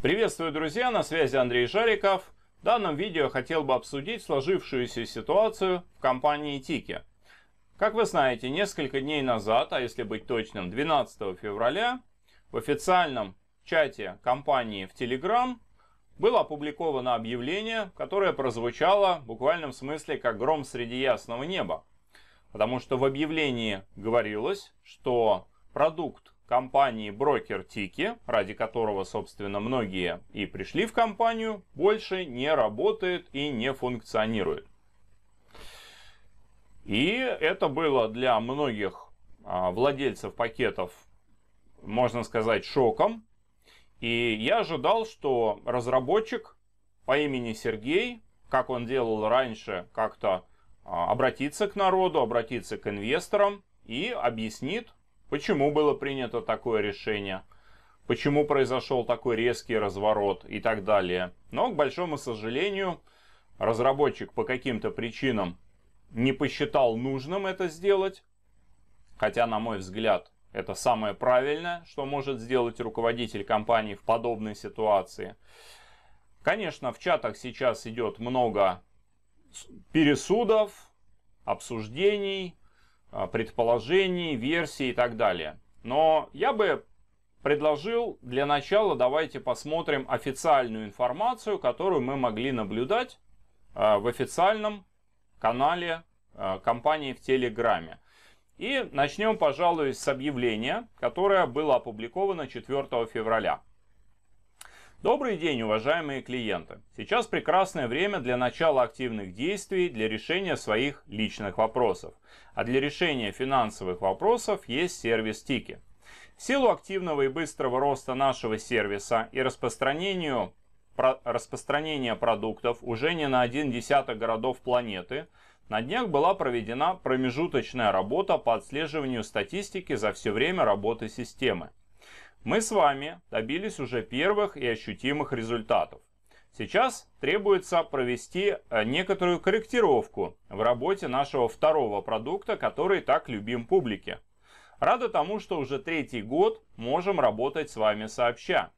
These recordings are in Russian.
Приветствую, друзья! На связи Андрей Жариков. В данном видео хотел бы обсудить сложившуюся ситуацию в компании Тики. Как вы знаете, несколько дней назад, а если быть точным, 12 февраля, в официальном чате компании в Telegram было опубликовано объявление, которое прозвучало в буквальном смысле как гром среди ясного неба. Потому что в объявлении говорилось, что продукт компании брокер Тики, ради которого, собственно, многие и пришли в компанию, больше не работает и не функционирует. И это было для многих а, владельцев пакетов, можно сказать, шоком. И я ожидал, что разработчик по имени Сергей, как он делал раньше, как-то а, обратится к народу, обратится к инвесторам и объяснит, Почему было принято такое решение? Почему произошел такой резкий разворот и так далее? Но, к большому сожалению, разработчик по каким-то причинам не посчитал нужным это сделать, хотя, на мой взгляд, это самое правильное, что может сделать руководитель компании в подобной ситуации. Конечно, в чатах сейчас идет много пересудов, обсуждений, а, предположений, версий и так далее. Но я бы предложил для начала давайте посмотрим официальную информацию, которую мы могли наблюдать а, в официальном канале а, компании в Телеграме. И начнем, пожалуй, с объявления, которое было опубликовано 4 февраля. Добрый день, уважаемые клиенты! Сейчас прекрасное время для начала активных действий для решения своих личных вопросов. А для решения финансовых вопросов есть сервис Тики. В силу активного и быстрого роста нашего сервиса и распространению про, продуктов уже не на один десяток городов планеты, на днях была проведена промежуточная работа по отслеживанию статистики за все время работы системы. Мы с вами добились уже первых и ощутимых результатов. Сейчас требуется провести э, некоторую корректировку в работе нашего второго продукта, который так любим публике. Рада тому, что уже третий год можем работать с вами сообща.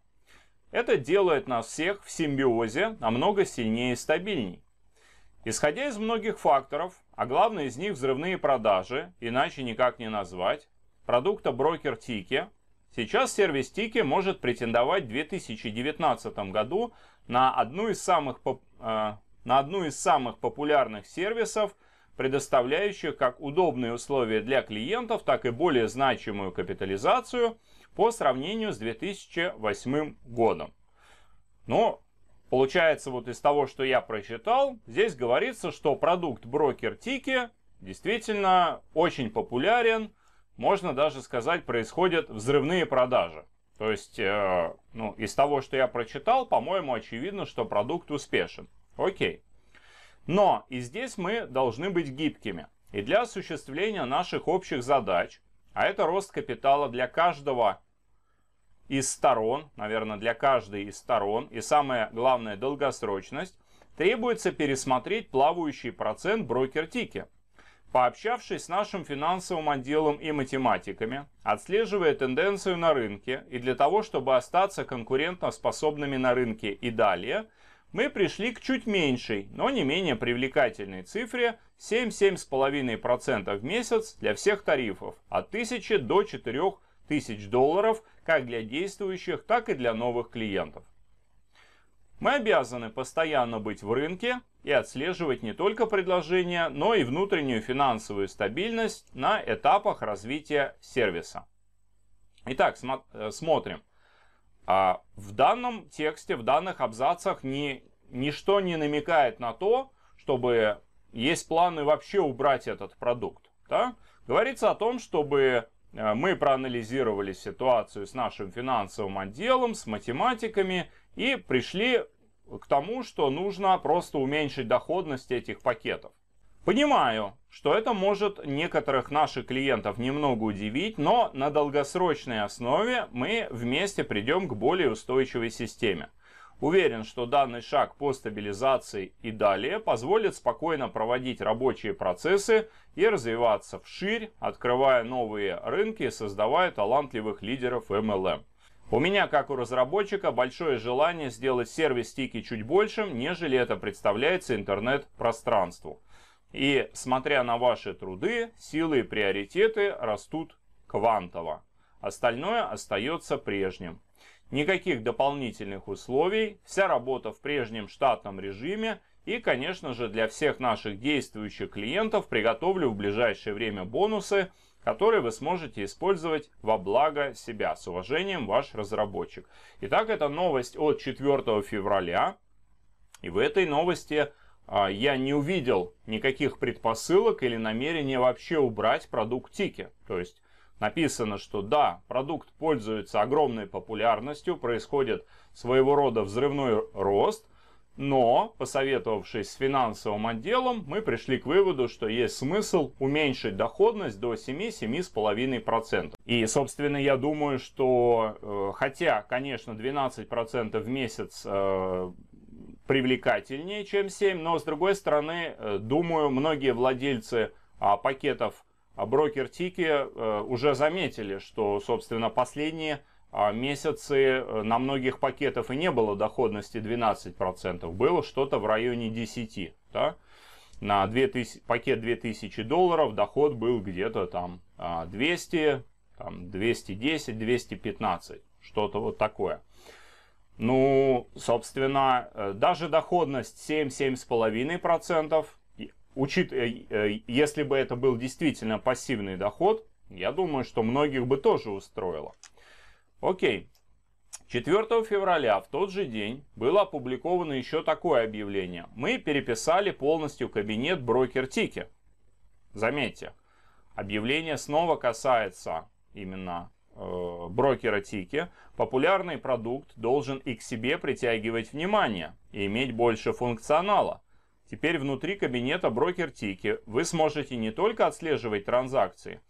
Это делает нас всех в симбиозе намного сильнее и стабильней. Исходя из многих факторов, а главное из них взрывные продажи, иначе никак не назвать, продукта брокер Тики, Сейчас сервис Тики может претендовать в 2019 году на одну из самых, э, на одну из самых популярных сервисов, предоставляющих как удобные условия для клиентов, так и более значимую капитализацию по сравнению с 2008 годом. Но получается вот из того, что я прочитал, здесь говорится, что продукт брокер Тики действительно очень популярен – можно даже сказать, происходят взрывные продажи. То есть, э, ну, из того, что я прочитал, по-моему, очевидно, что продукт успешен. Окей. Но и здесь мы должны быть гибкими. И для осуществления наших общих задач, а это рост капитала для каждого из сторон, наверное, для каждой из сторон, и самое главное, долгосрочность, требуется пересмотреть плавающий процент брокер-тики пообщавшись с нашим финансовым отделом и математиками, отслеживая тенденцию на рынке и для того, чтобы остаться конкурентоспособными на рынке и далее, мы пришли к чуть меньшей, но не менее привлекательной цифре 7-7,5% в месяц для всех тарифов от 1000 до 4000 долларов как для действующих, так и для новых клиентов. Мы обязаны постоянно быть в рынке и отслеживать не только предложения, но и внутреннюю финансовую стабильность на этапах развития сервиса. Итак, э, смотрим. А, в данном тексте, в данных абзацах ни, ничто не намекает на то, чтобы есть планы вообще убрать этот продукт. Да? Говорится о том, чтобы э, мы проанализировали ситуацию с нашим финансовым отделом, с математиками и пришли к тому, что нужно просто уменьшить доходность этих пакетов. Понимаю, что это может некоторых наших клиентов немного удивить, но на долгосрочной основе мы вместе придем к более устойчивой системе. Уверен, что данный шаг по стабилизации и далее позволит спокойно проводить рабочие процессы и развиваться вширь, открывая новые рынки и создавая талантливых лидеров MLM. У меня, как у разработчика, большое желание сделать сервис Тики чуть большим, нежели это представляется интернет-пространству. И смотря на ваши труды, силы и приоритеты растут квантово. Остальное остается прежним. Никаких дополнительных условий, вся работа в прежнем штатном режиме и, конечно же, для всех наших действующих клиентов приготовлю в ближайшее время бонусы – который вы сможете использовать во благо себя. С уважением, ваш разработчик. Итак, это новость от 4 февраля. И в этой новости а, я не увидел никаких предпосылок или намерения вообще убрать продукт Тики. То есть написано, что да, продукт пользуется огромной популярностью, происходит своего рода взрывной рост, но, посоветовавшись с финансовым отделом, мы пришли к выводу, что есть смысл уменьшить доходность до 7-7,5%. И, собственно, я думаю, что, э, хотя, конечно, 12% в месяц э, привлекательнее, чем 7, но, с другой стороны, э, думаю, многие владельцы а, пакетов а, брокер-тики уже заметили, что, собственно, последние а месяцы э, на многих пакетов и не было доходности 12%, было что-то в районе 10%. Да? На 2000, пакет 2000 долларов доход был где-то там 200, а, там 210, 215, что-то вот такое. Ну, собственно, э, даже доходность 7-7,5%, учит, э, если бы это был действительно пассивный доход, я думаю, что многих бы тоже устроило. Окей. 4 февраля в тот же день было опубликовано еще такое объявление. Мы переписали полностью кабинет брокер Тики. Заметьте, объявление снова касается именно э, брокера Тики. Популярный продукт должен и к себе притягивать внимание и иметь больше функционала. Теперь внутри кабинета брокер Тики вы сможете не только отслеживать транзакции,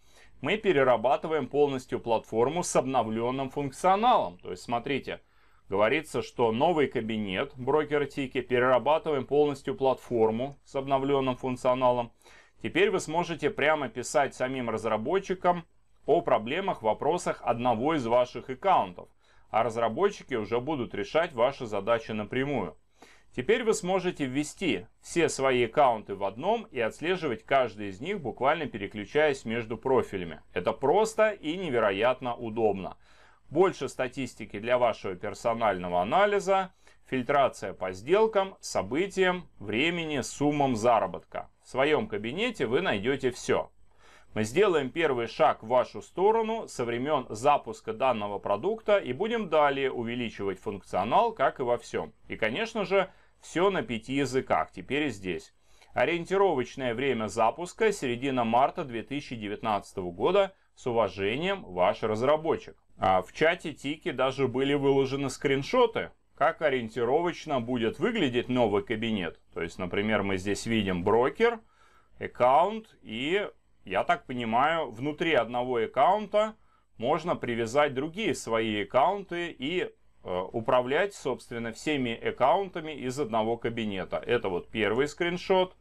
мы перерабатываем полностью платформу с обновленным функционалом. То есть, смотрите, говорится, что новый кабинет брокера Тики, перерабатываем полностью платформу с обновленным функционалом. Теперь вы сможете прямо писать самим разработчикам о проблемах, вопросах одного из ваших аккаунтов, а разработчики уже будут решать ваши задачи напрямую. Теперь вы сможете ввести все свои аккаунты в одном и отслеживать каждый из них, буквально переключаясь между профилями. Это просто и невероятно удобно. Больше статистики для вашего персонального анализа, фильтрация по сделкам, событиям, времени, суммам заработка. В своем кабинете вы найдете все. Мы сделаем первый шаг в вашу сторону со времен запуска данного продукта и будем далее увеличивать функционал, как и во всем. И, конечно же, все на пяти языках, теперь и здесь. Ориентировочное время запуска – середина марта 2019 года. С уважением, ваш разработчик. А в чате Тики даже были выложены скриншоты, как ориентировочно будет выглядеть новый кабинет. То есть, например, мы здесь видим брокер, аккаунт и, я так понимаю, внутри одного аккаунта можно привязать другие свои аккаунты и Э, управлять, собственно, всеми аккаунтами из одного кабинета. Это вот первый скриншот.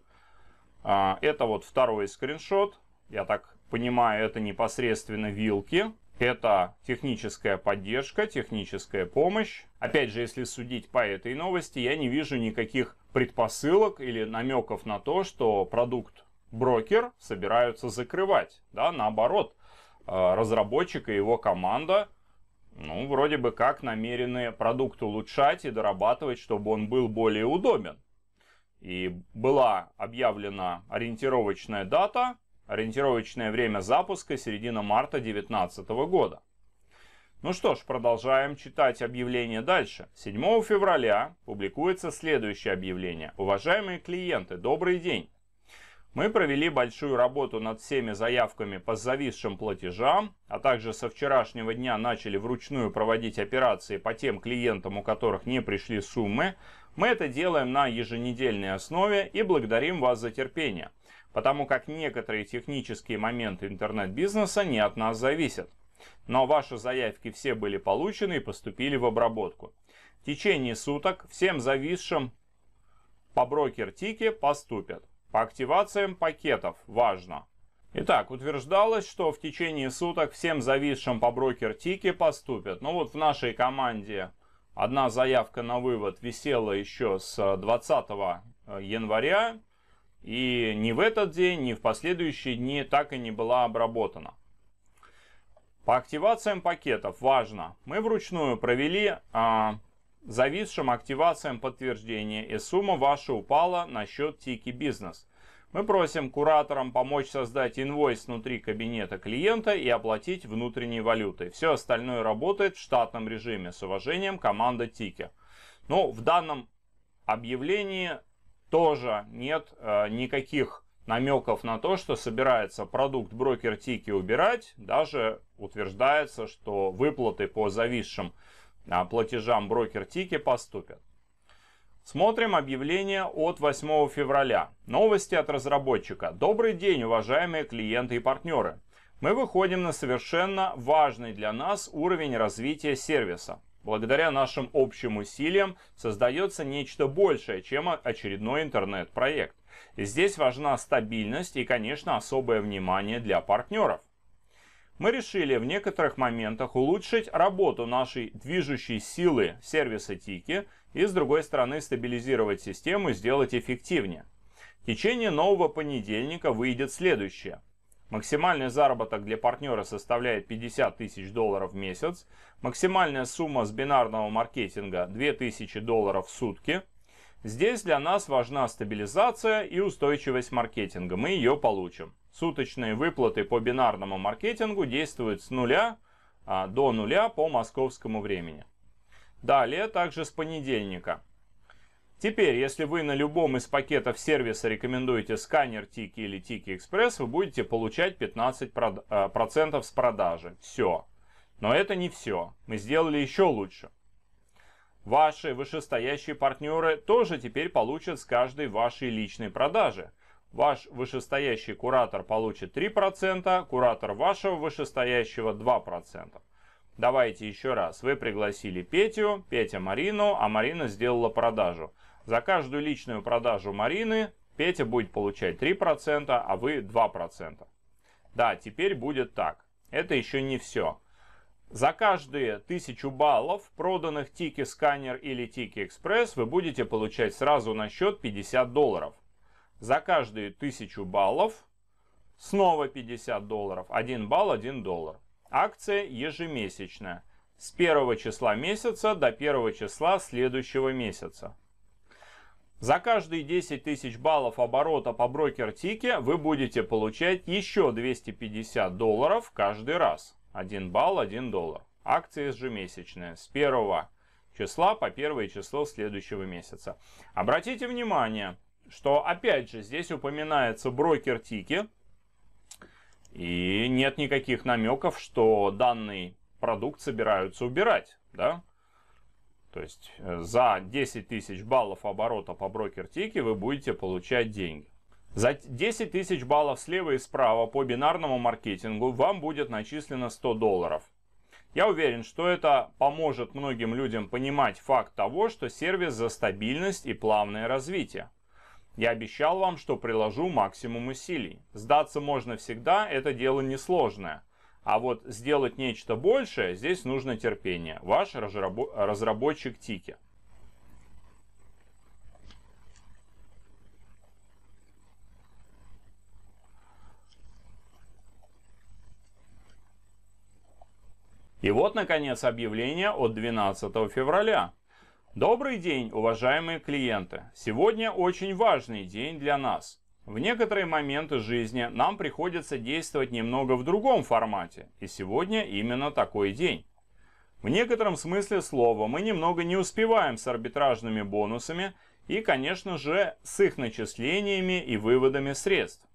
А, это вот второй скриншот. Я так понимаю, это непосредственно вилки. Это техническая поддержка, техническая помощь. Опять же, если судить по этой новости, я не вижу никаких предпосылок или намеков на то, что продукт брокер собираются закрывать. Да, наоборот, а, разработчик и его команда – ну, вроде бы как намерены продукт улучшать и дорабатывать, чтобы он был более удобен. И была объявлена ориентировочная дата, ориентировочное время запуска середина марта 2019 года. Ну что ж, продолжаем читать объявление дальше. 7 февраля публикуется следующее объявление. Уважаемые клиенты, добрый день! Мы провели большую работу над всеми заявками по зависшим платежам, а также со вчерашнего дня начали вручную проводить операции по тем клиентам, у которых не пришли суммы. Мы это делаем на еженедельной основе и благодарим вас за терпение, потому как некоторые технические моменты интернет-бизнеса не от нас зависят. Но ваши заявки все были получены и поступили в обработку. В течение суток всем зависшим по брокер-тике поступят. По активациям пакетов важно. Итак, утверждалось, что в течение суток всем зависшим по брокер-тике поступят. Ну вот в нашей команде одна заявка на вывод висела еще с 20 э, э, января. И ни в этот день, ни в последующие дни так и не была обработана. По активациям пакетов важно. Мы вручную провели а, зависшим активациям подтверждения и сумма ваша упала на счет Тики Бизнес. Мы просим кураторам помочь создать инвойс внутри кабинета клиента и оплатить внутренней валютой. Все остальное работает в штатном режиме с уважением команда Тики. Но в данном объявлении тоже нет э, никаких намеков на то, что собирается продукт брокер Тики убирать. Даже утверждается, что выплаты по зависшим а платежам брокер-тики поступят. Смотрим объявление от 8 февраля. Новости от разработчика. Добрый день, уважаемые клиенты и партнеры. Мы выходим на совершенно важный для нас уровень развития сервиса. Благодаря нашим общим усилиям создается нечто большее, чем очередной интернет-проект. Здесь важна стабильность и, конечно, особое внимание для партнеров мы решили в некоторых моментах улучшить работу нашей движущей силы сервиса Тики и, с другой стороны, стабилизировать систему и сделать эффективнее. течение нового понедельника выйдет следующее. Максимальный заработок для партнера составляет 50 тысяч долларов в месяц. Максимальная сумма с бинарного маркетинга 2000 долларов в сутки – Здесь для нас важна стабилизация и устойчивость маркетинга. Мы ее получим. Суточные выплаты по бинарному маркетингу действуют с нуля а, до нуля по московскому времени. Далее, также с понедельника. Теперь, если вы на любом из пакетов сервиса рекомендуете сканер Тики или Тики Экспресс, вы будете получать 15% э, с продажи. Все. Но это не все. Мы сделали еще лучше. Ваши вышестоящие партнеры тоже теперь получат с каждой вашей личной продажи. Ваш вышестоящий куратор получит 3%, куратор вашего вышестоящего 2%. Давайте еще раз. Вы пригласили Петю, Петя Марину, а Марина сделала продажу. За каждую личную продажу Марины Петя будет получать 3%, а вы 2%. Да, теперь будет так. Это еще не все. За каждые 1000 баллов, проданных Тики Сканер или Тики Экспресс, вы будете получать сразу на счет 50 долларов. За каждые 1000 баллов снова 50 долларов. 1 балл, 1 доллар. Акция ежемесячная. С 1 числа месяца до 1 числа следующего месяца. За каждые 10 тысяч баллов оборота по брокер-тике вы будете получать еще 250 долларов каждый раз. 1 балл, 1 доллар. Акция ежемесячная с 1 числа по 1 число следующего месяца. Обратите внимание, что опять же здесь упоминается брокер Тики. И нет никаких намеков, что данный продукт собираются убирать. Да? То есть э, за 10 тысяч баллов оборота по брокер Тики вы будете получать деньги. За 10 тысяч баллов слева и справа по бинарному маркетингу вам будет начислено 100 долларов. Я уверен, что это поможет многим людям понимать факт того, что сервис за стабильность и плавное развитие. Я обещал вам, что приложу максимум усилий. Сдаться можно всегда, это дело несложное. А вот сделать нечто большее, здесь нужно терпение. Ваш разработчик Тики. И вот, наконец, объявление от 12 февраля. Добрый день, уважаемые клиенты! Сегодня очень важный день для нас. В некоторые моменты жизни нам приходится действовать немного в другом формате, и сегодня именно такой день. В некотором смысле слова мы немного не успеваем с арбитражными бонусами и, конечно же, с их начислениями и выводами средств.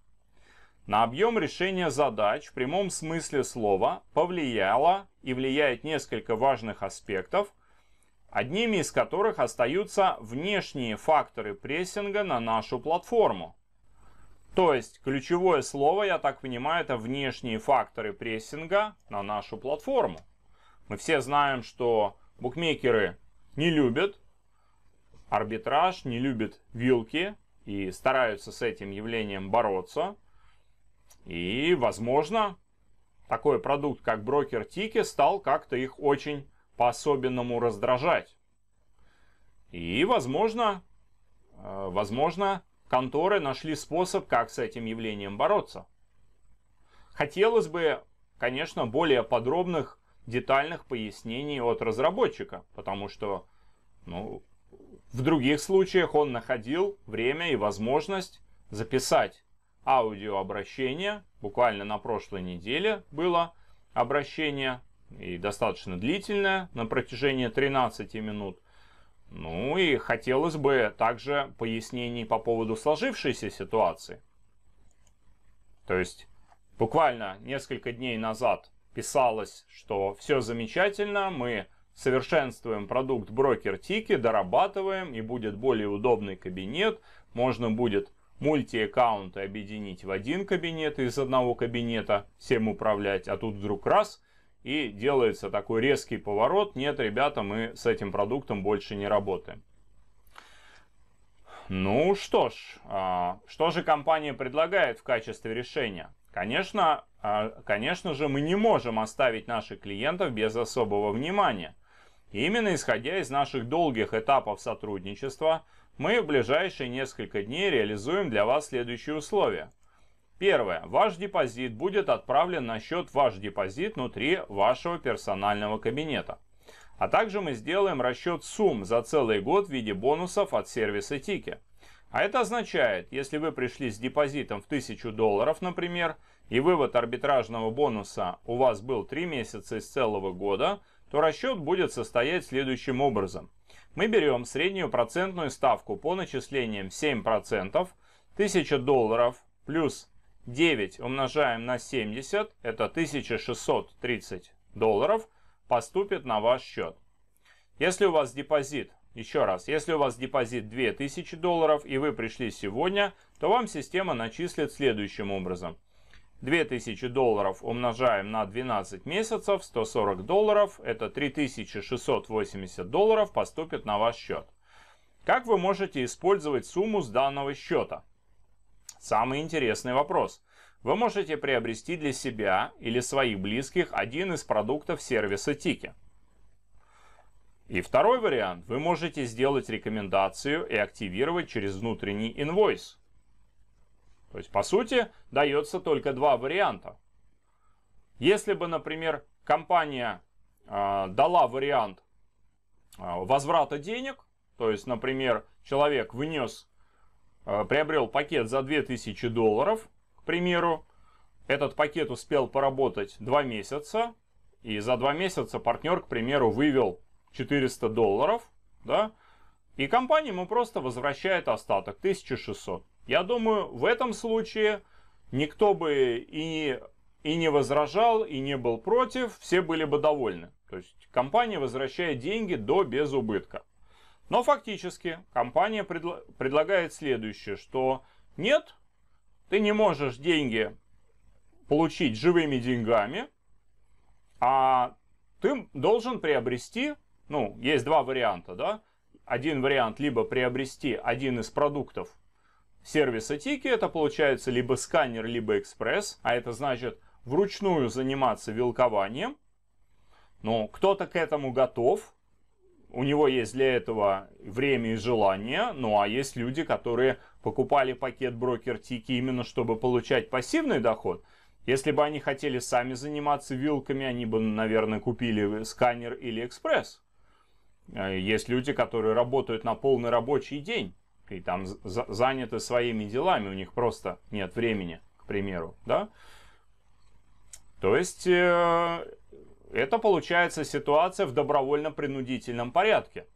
На объем решения задач в прямом смысле слова повлияло и влияет несколько важных аспектов, одними из которых остаются внешние факторы прессинга на нашу платформу. То есть ключевое слово, я так понимаю, это внешние факторы прессинга на нашу платформу. Мы все знаем, что букмекеры не любят арбитраж, не любят вилки и стараются с этим явлением бороться – и, возможно, такой продукт, как брокер Тики, стал как-то их очень по-особенному раздражать. И, возможно, э, возможно, конторы нашли способ, как с этим явлением бороться. Хотелось бы, конечно, более подробных, детальных пояснений от разработчика, потому что ну, в других случаях он находил время и возможность записать аудиообращение. Буквально на прошлой неделе было обращение, и достаточно длительное, на протяжении 13 минут. Ну и хотелось бы также пояснений по поводу сложившейся ситуации. То есть буквально несколько дней назад писалось, что все замечательно, мы совершенствуем продукт брокер-тики, дорабатываем и будет более удобный кабинет, можно будет мультиаккаунты объединить в один кабинет и из одного кабинета всем управлять, а тут вдруг раз и делается такой резкий поворот, нет, ребята, мы с этим продуктом больше не работаем. Ну что ж, а, что же компания предлагает в качестве решения? Конечно, а, конечно же, мы не можем оставить наших клиентов без особого внимания. И именно исходя из наших долгих этапов сотрудничества – мы в ближайшие несколько дней реализуем для вас следующие условия. Первое. Ваш депозит будет отправлен на счет «Ваш депозит» внутри вашего персонального кабинета. А также мы сделаем расчет сумм за целый год в виде бонусов от сервиса Тики. А это означает, если вы пришли с депозитом в 1000 долларов, например, и вывод арбитражного бонуса у вас был 3 месяца из целого года, то расчет будет состоять следующим образом мы берем среднюю процентную ставку по начислениям 7%, 1000 долларов плюс 9 умножаем на 70, это 1630 долларов, поступит на ваш счет. Если у вас депозит, еще раз, если у вас депозит 2000 долларов и вы пришли сегодня, то вам система начислит следующим образом. 2000 долларов умножаем на 12 месяцев, 140 долларов, это 3680 долларов поступит на ваш счет. Как вы можете использовать сумму с данного счета? Самый интересный вопрос. Вы можете приобрести для себя или своих близких один из продуктов сервиса Тики. И второй вариант. Вы можете сделать рекомендацию и активировать через внутренний инвойс. То есть, по сути, дается только два варианта. Если бы, например, компания э, дала вариант э, возврата денег, то есть, например, человек внес, э, приобрел пакет за 2000 долларов, к примеру, этот пакет успел поработать два месяца, и за два месяца партнер, к примеру, вывел 400 долларов, да, и компания ему просто возвращает остаток 1600. Я думаю, в этом случае никто бы и, и не возражал, и не был против, все были бы довольны. То есть компания возвращает деньги до безубытка. Но фактически компания предла предлагает следующее, что нет, ты не можешь деньги получить живыми деньгами, а ты должен приобрести, ну, есть два варианта, да, один вариант либо приобрести один из продуктов сервиса Тики. Это получается либо сканер, либо экспресс. А это значит вручную заниматься вилкованием. Но ну, кто-то к этому готов. У него есть для этого время и желание. Ну а есть люди, которые покупали пакет брокер Тики именно чтобы получать пассивный доход. Если бы они хотели сами заниматься вилками, они бы, наверное, купили сканер или экспресс. Э, есть люди, которые работают на полный рабочий день и там заняты своими делами, у них просто нет времени, к примеру, да? То есть э, это получается ситуация в добровольно-принудительном порядке.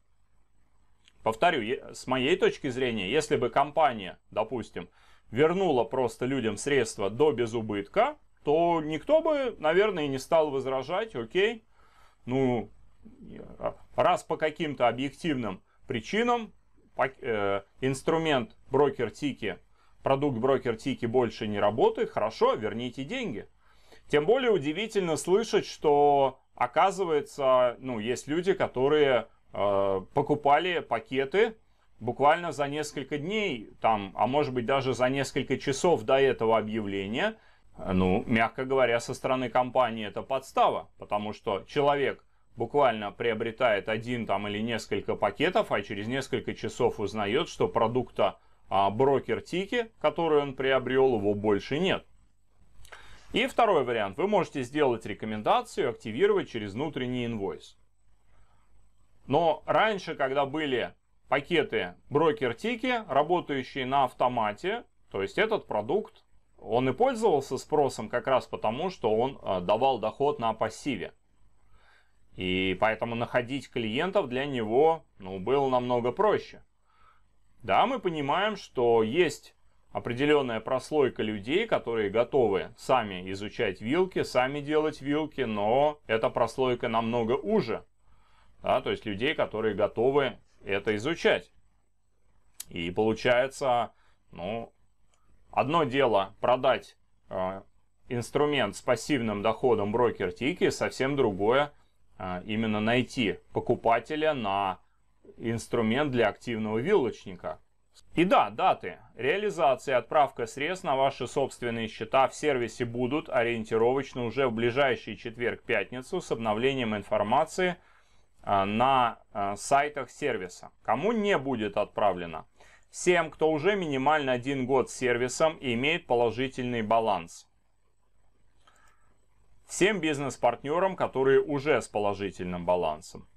Повторю, с моей точки зрения, если бы компания, допустим, вернула просто людям средства до безубытка, то никто бы, наверное, не стал возражать, окей, ну, э, раз по каким-то объективным причинам Э, инструмент брокер-тики, продукт брокер-тики больше не работает, хорошо, верните деньги. Тем более удивительно слышать, что оказывается, ну, есть люди, которые э, покупали пакеты буквально за несколько дней, там, а может быть даже за несколько часов до этого объявления. Э, ну, мягко говоря, со стороны компании это подстава, потому что человек буквально приобретает один там или несколько пакетов, а через несколько часов узнает, что продукта а, брокер тики, который он приобрел, его больше нет. И второй вариант. Вы можете сделать рекомендацию, активировать через внутренний инвойс. Но раньше, когда были пакеты брокер-тики, работающие на автомате, то есть этот продукт, он и пользовался спросом как раз потому, что он а, давал доход на пассиве. И поэтому находить клиентов для него ну, было намного проще. Да, мы понимаем, что есть определенная прослойка людей, которые готовы сами изучать вилки, сами делать вилки, но эта прослойка намного уже. Да, то есть людей, которые готовы это изучать. И получается, ну, одно дело продать э, инструмент с пассивным доходом брокер-тики, совсем другое а, именно найти покупателя на инструмент для активного вилочника. И да, даты. реализации и отправка средств на ваши собственные счета в сервисе будут ориентировочно уже в ближайший четверг-пятницу с обновлением информации а, на а, сайтах сервиса. Кому не будет отправлено? Всем, кто уже минимально один год с сервисом и имеет положительный баланс всем бизнес-партнерам, которые уже с положительным балансом.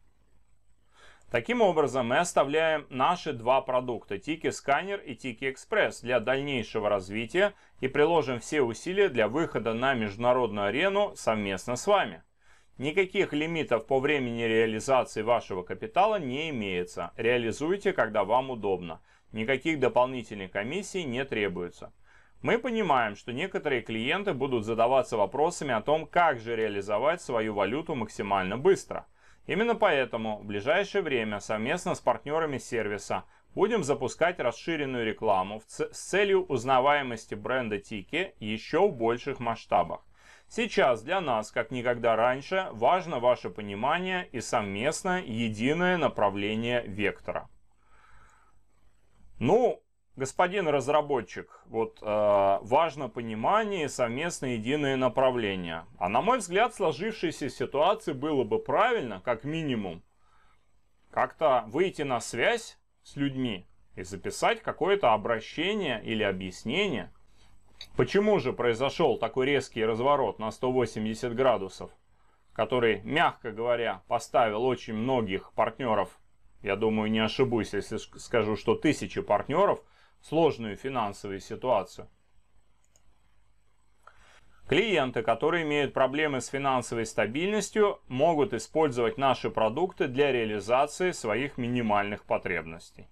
Таким образом, мы оставляем наши два продукта Tiki Scanner и Tiki Express для дальнейшего развития и приложим все усилия для выхода на международную арену совместно с вами. Никаких лимитов по времени реализации вашего капитала не имеется. Реализуйте, когда вам удобно. Никаких дополнительных комиссий не требуется. Мы понимаем, что некоторые клиенты будут задаваться вопросами о том, как же реализовать свою валюту максимально быстро. Именно поэтому в ближайшее время совместно с партнерами сервиса будем запускать расширенную рекламу с целью узнаваемости бренда Тики еще в больших масштабах. Сейчас для нас, как никогда раньше, важно ваше понимание и совместное единое направление вектора. Ну, господин разработчик, вот э, важно понимание совместное единое направление. А на мой взгляд, в сложившейся ситуации было бы правильно, как минимум, как-то выйти на связь с людьми и записать какое-то обращение или объяснение. Почему же произошел такой резкий разворот на 180 градусов, который, мягко говоря, поставил очень многих партнеров я думаю, не ошибусь, если скажу, что тысячи партнеров сложную финансовую ситуацию. Клиенты, которые имеют проблемы с финансовой стабильностью, могут использовать наши продукты для реализации своих минимальных потребностей.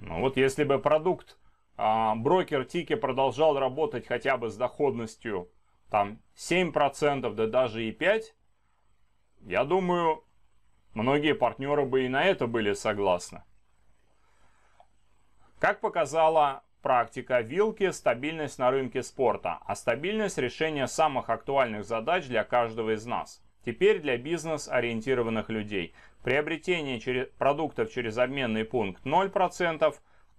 Ну вот если бы продукт а, брокер Тики продолжал работать хотя бы с доходностью там 7%, да даже и 5%, я думаю, многие партнеры бы и на это были согласны. Как показала практика вилки – стабильность на рынке спорта, а стабильность – решение самых актуальных задач для каждого из нас. Теперь для бизнес-ориентированных людей. Приобретение через, продуктов через обменный пункт 0%,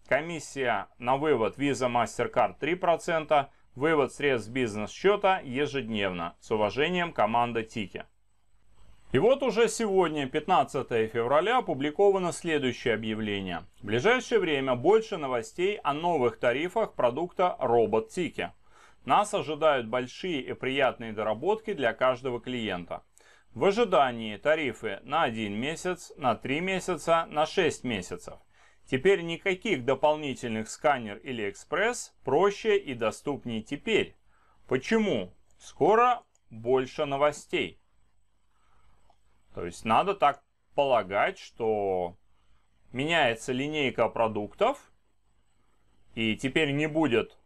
комиссия на вывод Visa MasterCard 3%, вывод средств бизнес-счета ежедневно. С уважением, команда Тики. И вот уже сегодня, 15 февраля, опубликовано следующее объявление. В ближайшее время больше новостей о новых тарифах продукта Robot Нас ожидают большие и приятные доработки для каждого клиента. В ожидании тарифы на 1 месяц, на 3 месяца, на 6 месяцев. Теперь никаких дополнительных сканер или экспресс проще и доступнее теперь. Почему? Скоро больше новостей. То есть надо так полагать, что меняется линейка продуктов, и теперь не будет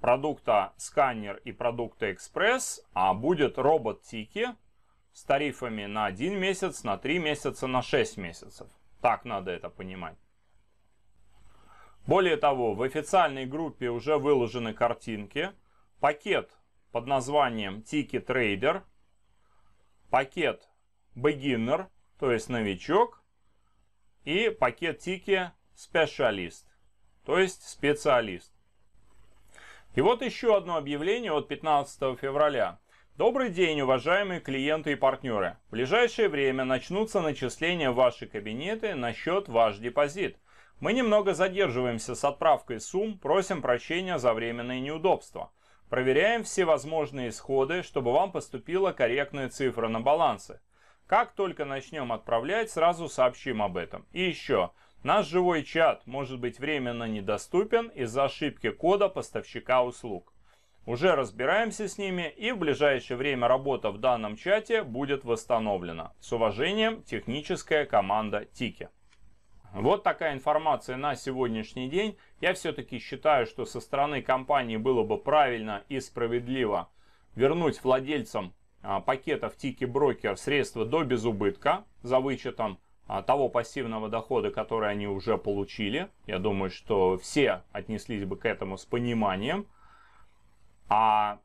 продукта сканер и продукта экспресс, а будет робот-тики с тарифами на один месяц, на три месяца, на шесть месяцев. Так надо это понимать. Более того, в официальной группе уже выложены картинки. Пакет под названием Тики Трейдер, пакет beginner, то есть новичок, и пакет тики специалист, то есть специалист. И вот еще одно объявление от 15 февраля. Добрый день, уважаемые клиенты и партнеры. В ближайшее время начнутся начисления в ваши кабинеты на счет ваш депозит. Мы немного задерживаемся с отправкой сумм, просим прощения за временные неудобства. Проверяем все возможные исходы, чтобы вам поступила корректная цифра на балансы. Как только начнем отправлять, сразу сообщим об этом. И еще, наш живой чат может быть временно недоступен из-за ошибки кода поставщика услуг. Уже разбираемся с ними и в ближайшее время работа в данном чате будет восстановлена. С уважением, техническая команда Тики. Вот такая информация на сегодняшний день. Я все-таки считаю, что со стороны компании было бы правильно и справедливо вернуть владельцам а, пакетов Тики Брокер средства до безубытка за вычетом а, того пассивного дохода, который они уже получили. Я думаю, что все отнеслись бы к этому с пониманием. А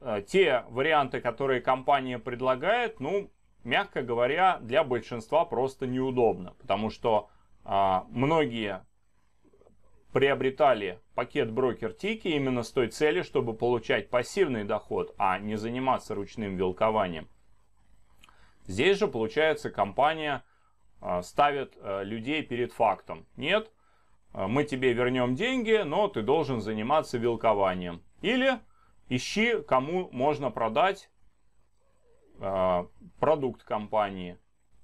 э, те варианты, которые компания предлагает, ну, мягко говоря, для большинства просто неудобно, потому что а, многие приобретали пакет брокер тики именно с той целью, чтобы получать пассивный доход, а не заниматься ручным вилкованием. Здесь же, получается, компания а, ставит а, людей перед фактом. Нет, а, мы тебе вернем деньги, но ты должен заниматься вилкованием. Или ищи, кому можно продать продукт компании.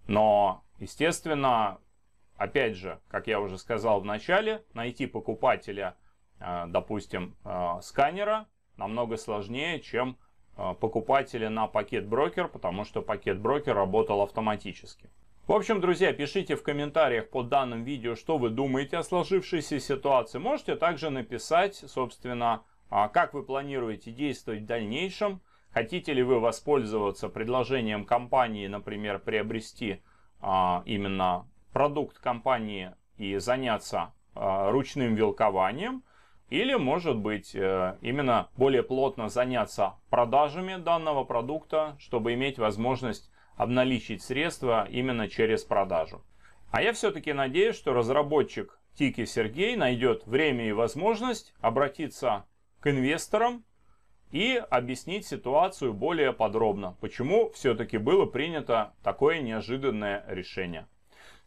Но, естественно, опять же, как я уже сказал в начале, найти покупателя – Э, допустим, э, сканера намного сложнее, чем э, покупателя на пакет брокер, потому что пакет брокер работал автоматически. В общем, друзья, пишите в комментариях под данным видео, что вы думаете о сложившейся ситуации. Можете также написать, собственно, а, как вы планируете действовать в дальнейшем. Хотите ли вы воспользоваться предложением компании, например, приобрести а, именно продукт компании и заняться а, ручным вилкованием, или, может быть, э, именно более плотно заняться продажами данного продукта, чтобы иметь возможность обналичить средства именно через продажу. А я все-таки надеюсь, что разработчик Тики Сергей найдет время и возможность обратиться к инвесторам и объяснить ситуацию более подробно, почему все-таки было принято такое неожиданное решение.